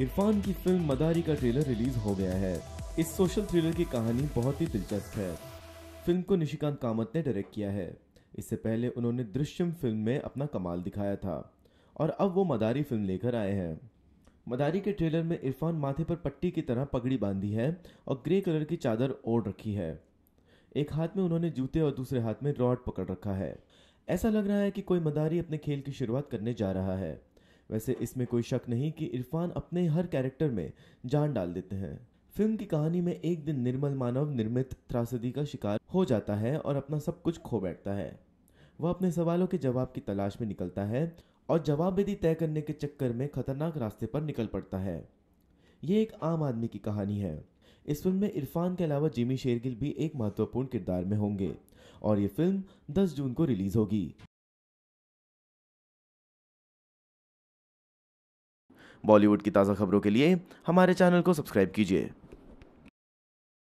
इरफान की फिल्म मदारी का ट्रेलर रिलीज हो गया है इस सोशल थ्रिलर की कहानी बहुत ही दिलचस्प है फिल्म को निशिकांत कामत ने डायरेक्ट किया है इससे पहले उन्होंने दृश्यम फिल्म में अपना कमाल दिखाया था और अब वो मदारी फिल्म लेकर आए हैं मदारी के ट्रेलर में इरफान माथे पर पट्टी की तरह पगड़ी बांधी है और ग्रे कलर की चादर ओढ़ रखी है एक हाथ में उन्होंने जूते और दूसरे हाथ में रॉड पकड़ रखा है ऐसा लग रहा है कि कोई मदारी अपने खेल की शुरुआत करने जा रहा है वैसे इसमें कोई शक नहीं कि इरफान अपने हर कैरेक्टर में जान डाल देते हैं फिल्म की कहानी में एक दिन निर्मल मानव निर्मित त्रासदी का शिकार हो जाता है और अपना सब कुछ खो बैठता है वह अपने सवालों के जवाब की तलाश में निकलता है और विधि तय करने के चक्कर में खतरनाक रास्ते पर निकल पड़ता है ये एक आम आदमी की कहानी है इस फिल्म में इरफान के अलावा जिमी शेरगिल भी एक महत्वपूर्ण किरदार में होंगे और ये फिल्म 10 जून को रिलीज होगी बॉलीवुड की ताज़ा खबरों के लिए हमारे चैनल को सब्सक्राइब कीजिए